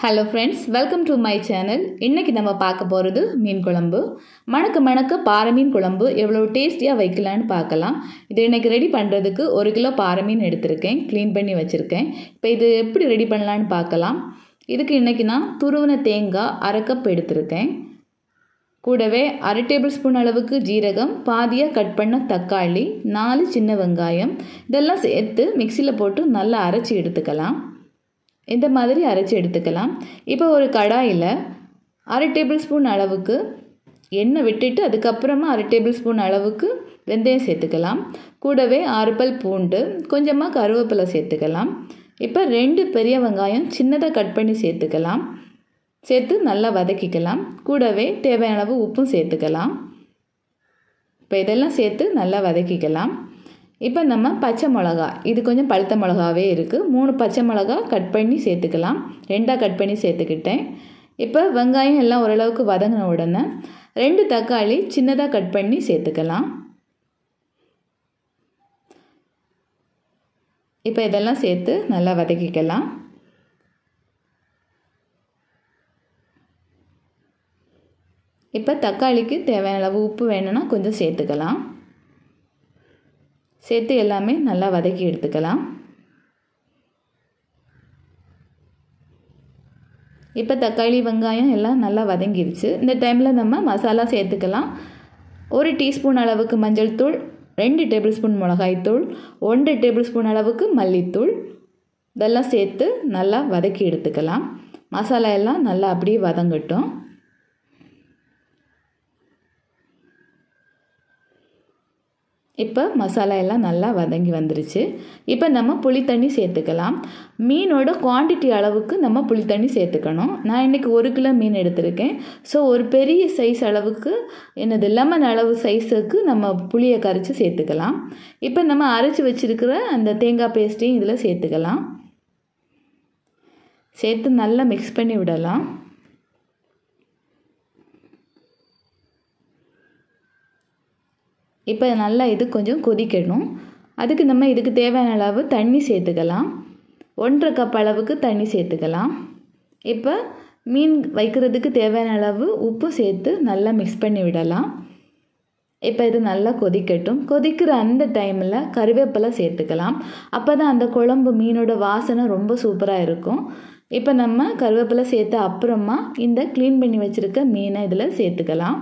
hello friends welcome to my channel இன்றைக்கி நம்ம பார்க்க போகிறது மீன் குழம்பு மணக்க மணக்க பாறை மீன் குழம்பு எவ்வளோ டேஸ்டியாக வைக்கலான்னு பார்க்கலாம் இது இன்றைக்கி ரெடி பண்ணுறதுக்கு ஒரு கிலோ பாறை மீன் எடுத்திருக்கேன் க்ளீன் பண்ணி வச்சுருக்கேன் இப்போ இது எப்படி ரெடி பண்ணலான்னு பார்க்கலாம் இதுக்கு இன்றைக்கி நான் துருவன தேங்காய் அரைக்கப் கப் எடுத்திருக்கேன் கூடவே அரை டேபிள் ஸ்பூன் அளவுக்கு ஜீரகம் பாதியாக கட் பண்ண தக்காளி நாலு சின்ன வெங்காயம் இதெல்லாம் சேர்த்து மிக்சியில் போட்டு நல்லா அரைச்சி எடுத்துக்கலாம் இந்த மாதிரி அரைச்சி எடுத்துக்கலாம் இப்போ ஒரு கடாயில் அரை டேபிள் ஸ்பூன் அளவுக்கு எண்ணெய் விட்டுட்டு அதுக்கப்புறமா அரை டேபிள் ஸ்பூன் அளவுக்கு வெந்தயம் சேர்த்துக்கலாம் கூடவே ஆறு பல் பூண்டு கொஞ்சமாக கருவேப்பிலை சேர்த்துக்கலாம் இப்போ ரெண்டு பெரிய வெங்காயம் சின்னதாக கட் பண்ணி சேர்த்துக்கலாம் சேர்த்து நல்லா வதக்கிக்கலாம் கூடவே தேவையான அளவு உப்பும் சேர்த்துக்கலாம் இப்போ இதெல்லாம் சேர்த்து நல்லா வதக்கிக்கலாம் இப்போ நம்ம பச்சை மிளகா இது கொஞ்சம் பழுத்த மிளகாவே இருக்குது மூணு பச்சை மிளகா கட் பண்ணி சேர்த்துக்கலாம் ரெண்டாக கட் பண்ணி சேர்த்துக்கிட்டேன் இப்போ வெங்காயம் எல்லாம் ஓரளவுக்கு வதங்கின உடனே ரெண்டு தக்காளி சின்னதாக கட் பண்ணி சேர்த்துக்கலாம் இப்போ இதெல்லாம் சேர்த்து நல்லா வதக்கிக்கலாம் இப்போ தக்காளிக்கு தேவையான அளவு உப்பு வேணும்னா கொஞ்சம் சேர்த்துக்கலாம் சேர்த்து எல்லாமே நல்லா வதக்கி எடுத்துக்கலாம் இப்போ தக்காளி வெங்காயம் எல்லாம் நல்லா வதங்கிருச்சு இந்த டைமில் நம்ம மசாலா சேர்த்துக்கலாம் ஒரு டீஸ்பூன் அளவுக்கு மஞ்சள் தூள் ரெண்டு டேபிள் ஸ்பூன் மிளகாய்த்தூள் ஒன்று டேபிள் ஸ்பூன் அளவுக்கு மல்லித்தூள் இதெல்லாம் சேர்த்து நல்லா வதக்கி எடுத்துக்கலாம் மசாலா எல்லாம் நல்லா அப்படியே வதங்கட்டும் இப்போ மசாலா எல்லாம் நல்லா வதங்கி வந்துருச்சு இப்போ நம்ம புளித்தண்ணி சேர்த்துக்கலாம் மீனோட குவான்டிட்டி அளவுக்கு நம்ம புளித்தண்ணி சேர்த்துக்கணும் நான் இன்றைக்கி ஒரு கிலோ மீன் எடுத்திருக்கேன் ஸோ ஒரு பெரிய சைஸ் அளவுக்கு என்னது லெமன் அளவு சைஸுக்கு நம்ம புளியை கரைச்சி சேர்த்துக்கலாம் இப்போ நம்ம அரைச்சி வச்சுருக்கிற அந்த தேங்காய் பேஸ்ட்டையும் இதில் சேர்த்துக்கலாம் சேர்த்து நல்லா மிக்ஸ் பண்ணி விடலாம் இப்போ நல்லா இது கொஞ்சம் கொதிக்கணும் அதுக்கு நம்ம இதுக்கு தேவையான அளவு தண்ணி சேர்த்துக்கலாம் ஒன்றரை கப் அளவுக்கு தண்ணி சேர்த்துக்கலாம் இப்போ மீன் வைக்கிறதுக்கு தேவையான அளவு உப்பு சேர்த்து நல்லா மிக்ஸ் பண்ணி விடலாம் இப்போ இது நல்லா கொதிக்கட்டும் கொதிக்கிற அந்த டைமில் கருவேப்பிலை சேர்த்துக்கலாம் அப்போ தான் அந்த குழம்பு மீனோட வாசனை ரொம்ப சூப்பராக இருக்கும் இப்போ நம்ம கருவேப்பிலை சேர்த்த அப்புறமா இந்த க்ளீன் பண்ணி வச்சுருக்க மீனை இதில் சேர்த்துக்கலாம்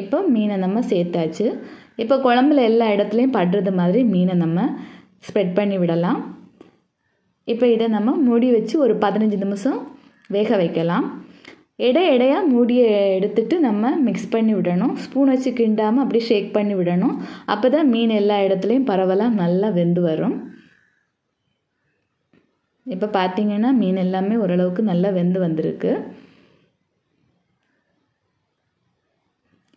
இப்போ மீனை நம்ம சேர்த்தாச்சு இப்போ குழம்புல எல்லா இடத்துலையும் படுறது மாதிரி மீனை நம்ம ஸ்ப்ரெட் பண்ணி விடலாம் இப்போ இதை நம்ம மூடி வச்சு ஒரு பதினஞ்சு நிமிஷம் வேக வைக்கலாம் இடை இடையாக மூடியை எடுத்துட்டு நம்ம மிக்ஸ் பண்ணி விடணும் ஸ்பூன் வச்சு கிண்டாமல் அப்படியே ஷேக் பண்ணி விடணும் அப்போ தான் மீன் எல்லா இடத்துலையும் பரவலாக நல்லா வெந்து வரும் இப்போ பார்த்தீங்கன்னா மீன் எல்லாமே ஓரளவுக்கு நல்லா வெந்து வந்திருக்கு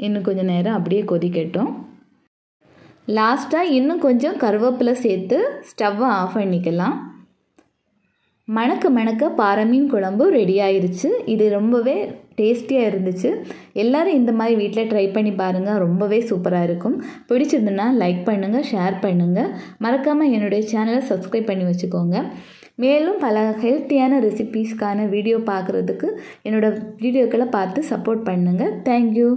இன்னும் கொஞ்சம் நேரம் அப்படியே கொதிக்கட்டும் லாஸ்ட்டாக இன்னும் கொஞ்சம் கருவேப்பிலை சேர்த்து ஸ்டவ்வை ஆஃப் பண்ணிக்கலாம் மணக்க மணக்க பாரமீன் மீன் குழம்பு ரெடி ஆயிடுச்சு இது ரொம்பவே டேஸ்டியாக இருந்துச்சு எல்லோரும் இந்த மாதிரி வீட்டில் ட்ரை பண்ணி பாருங்கள் ரொம்பவே சூப்பராக இருக்கும் பிடிச்சிருந்துன்னா லைக் பண்ணுங்கள் ஷேர் பண்ணுங்கள் மறக்காமல் என்னுடைய சேனலை சப்ஸ்கிரைப் பண்ணி வச்சுக்கோங்க மேலும் பல ஹெல்த்தியான ரெசிபீஸ்க்கான வீடியோ பார்க்குறதுக்கு என்னோடய வீடியோக்களை பார்த்து சப்போர்ட் பண்ணுங்கள் தேங்க்யூ